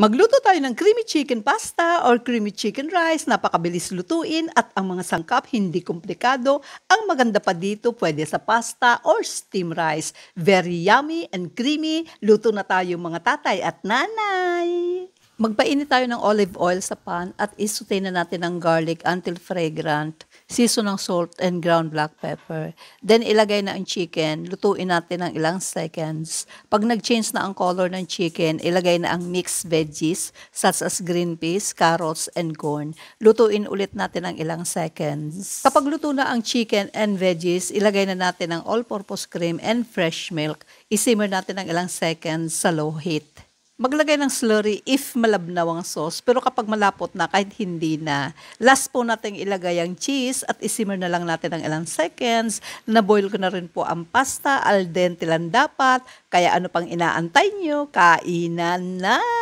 Magluto tayo ng creamy chicken pasta or creamy chicken rice, napakabilis lutuin at ang mga sangkap hindi komplikado. Ang maganda pa dito pwede sa pasta or steam rice. Very yummy and creamy. Luto na tayo mga tatay at nanay. Magpainit tayo ng olive oil sa pan at isute na natin ang garlic until fragrant season ng salt and ground black pepper. Then ilagay na ang chicken, lutuin natin ng ilang seconds. Pag nag-change na ang color ng chicken, ilagay na ang mixed veggies such as green peas, carrots, and corn. Lutuin ulit natin ng ilang seconds. Kapag luto na ang chicken and veggies, ilagay na natin ang all-purpose cream and fresh milk. Isimmer natin ng ilang seconds sa low heat maglagay ng slurry if malabnaw ang sauce. Pero kapag malapot na, kahit hindi na. Last po natin ilagay ang cheese at isimmer na lang natin ng ilang seconds. Naboil ko na rin po ang pasta. Al dente lang dapat. Kaya ano pang inaantay nyo? Kainan na!